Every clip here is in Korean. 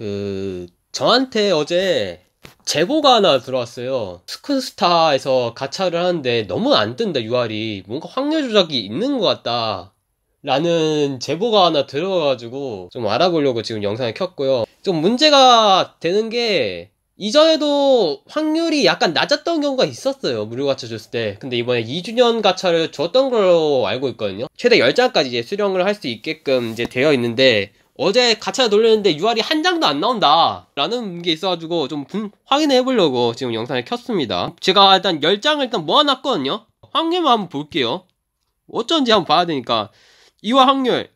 그 저한테 어제 재고가 하나 들어왔어요. 스크스타에서 가차를 하는데 너무 안 뜬다 UR이 뭔가 확률 조작이 있는 것 같다. 라는 제보가 하나 들어가지고 와좀 알아보려고 지금 영상을 켰고요. 좀 문제가 되는 게 이전에도 확률이 약간 낮았던 경우가 있었어요. 무료 가차 줬을 때. 근데 이번에 2주년 가차를 줬던 걸로 알고 있거든요. 최대 10장까지 이제 수령을 할 수 있게끔 이제 되어 있는데 어제 가차 돌렸는데 UR이 한 장도 안 나온다 라는 게 있어가지고 좀 확인해 보려고 지금 영상을 켰습니다 제가 일단 10장을 일단 모아놨거든요 확률만 한번 볼게요 어쩐지 한번 봐야 되니까 이와 확률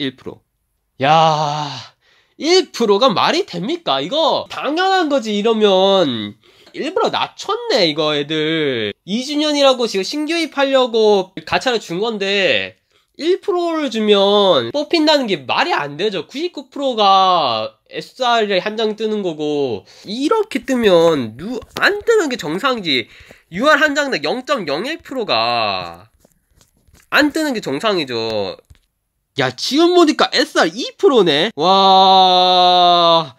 1%야 1%가 말이 됩니까? 이거 당연한 거지 이러면 일부러 낮췄네 이거 애들 2주년이라고 지금 신규입하려고 가차를 준 건데 1%를 주면 뽑힌다는 게 말이 안 되죠. 99%가 SR에 한장 뜨는 거고 이렇게 뜨면 누, 안 뜨는 게 정상이지. UR 한 장당 0.01%가 안 뜨는 게 정상이죠. 야 지금 보니까 SR 2%네. 와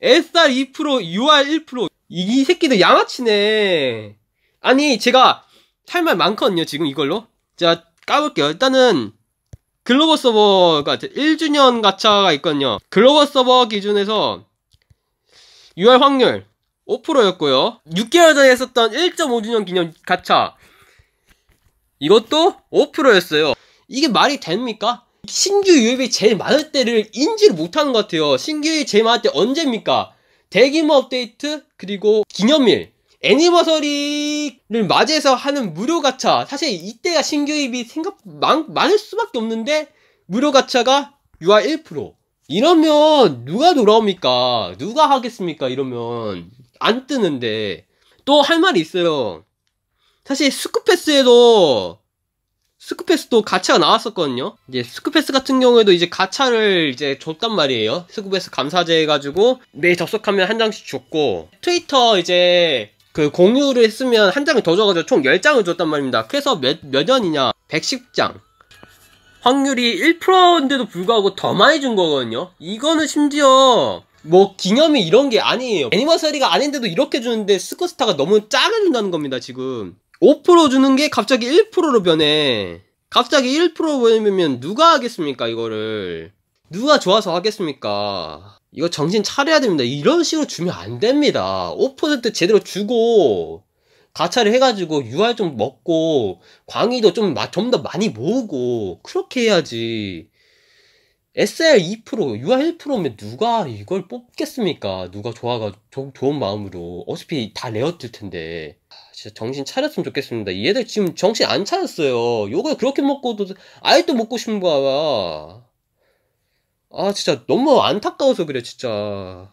SR 2% UR 1%이 이 새끼들 양아치네. 아니 제가 할말 많거든요 지금 이걸로. 자 까볼게요. 일단은 글로벌 서버가 1주년 가차가 있거든요. 글로벌 서버 기준에서 6월 확률 5%였고요. 6개월 전에 했었던 1.5주년 기념 가차 이것도 5%였어요. 이게 말이 됩니까? 신규 유입이 제일 많을 때를 인지를 못하는 것 같아요. 신규 유입이 제일 많을 때 언제입니까? 대규모 업데이트 그리고 기념일 애니버서리를 맞이해서 하는 무료 가차 사실 이때가 신규 입이 생각 많, 많을 수밖에 없는데 무료 가차가 유아 1% 이러면 누가 돌아옵니까 누가 하겠습니까 이러면 안 뜨는데 또 할 말이 있어요 사실 스쿠패스에도 스쿠패스도 가차가 나왔었거든요 이제 스쿠패스 같은 경우에도 이제 가차를 이제 줬단 말이에요 스쿠패스 감사제 해가지고 매 접속하면 한 장씩 줬고 트위터 이제 그 공유를 했으면 한 장을 더 줘가지고 총 10장을 줬단 말입니다. 그래서 몇, 몇 년이냐? 110장. 확률이 1%인데도 불구하고 더 많이 준 거거든요. 이거는 심지어 뭐 기념이 이런 게 아니에요. 애니버서리가 아닌데도 이렇게 주는데 스쿼스타가 너무 작게 준다는 겁니다, 지금. 5% 주는 게 갑자기 1%로 변해. 갑자기 1%로 변하면 누가 하겠습니까, 이거를. 누가 좋아서 하겠습니까? 이거 정신 차려야 됩니다. 이런 식으로 주면 안 됩니다. 5% 제대로 주고, 가차를 해가지고 유알 좀 먹고, 광희도 좀, 좀 더 많이 모으고, 그렇게 해야지. SR 2%, 유 r 1%면 누가 이걸 뽑겠습니까? 누가 좋아가, 좋은 마음으로. 어차피 다 레어뜰 텐데. 아, 진짜 정신 차렸으면 좋겠습니다. 얘들 지금 정신 안 차렸어요. 요걸 그렇게 먹고도, 아이또 먹고 싶은 거야. 아 진짜 너무 안타까워서 그래 진짜